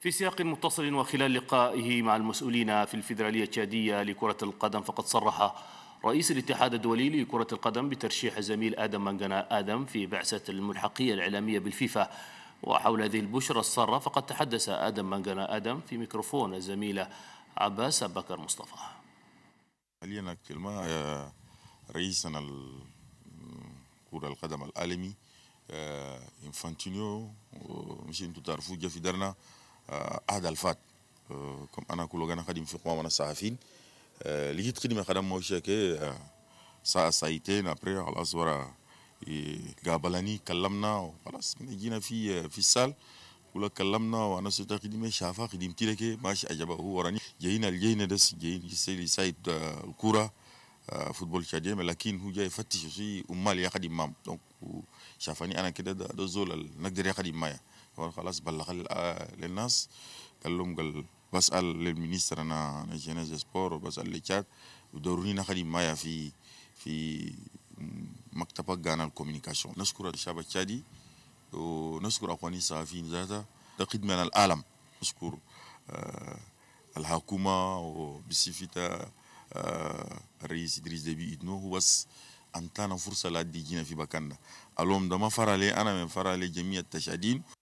في سياق متصل وخلال لقائه مع المسؤولين في الفيدرالية التشادية لكرة القدم فقد صرح رئيس الاتحاد الدولي لكرة القدم بترشيح الزميل آدم مانجانا آدم في بعثة الملحقية الإعلامية بالفيفا وحول هذه البشرى السارة فقد تحدث آدم مانجانا آدم في ميكروفون الزميلة عباس بكر مصطفى حاليا كلمة آه، رئيسنا كرة القدم العالمي آه، انفانتينيو مش انتو تعرفوا جا في دارنا عهد آه، الفات آه، كم انا كل جانا خدم في قوامنا الصحفيين آه، جيت خدمه خدم كي ساعه ساعتين ابري على ورا قابلني كلمنا وخلاص جينا في في السال ولا كلمنا وانا سويت خدمه شافا خدمتي لك ماشي عجبه هو وراني جينا الجينا دس جينا سيد الكوره آه، فوتبول تشاديه لكن هو جاي يفتش في امال يا خدي امام دونك شافني انا كده ده, ده زول اللي نقدر يا خدي معايا خلاص بلغ آه، للناس قال لهم قال بسال للمينستر انا انا جينيز سبور وبسال لتشاد ودوروني نخدي معايا في في مكتب غانا الكوميونيكاسيون نشكر الشعب التشادي ونشكر اخواني الصحفيين ذاتها ده خدمه العالم نشكر آه، الحكومه وبصفتها الرئيس إدريس دبي إدنو هو بس أنتانا فرصة لا تجينا في بكنا ألوم ده فرالي أنا من فرالي جميع التشادين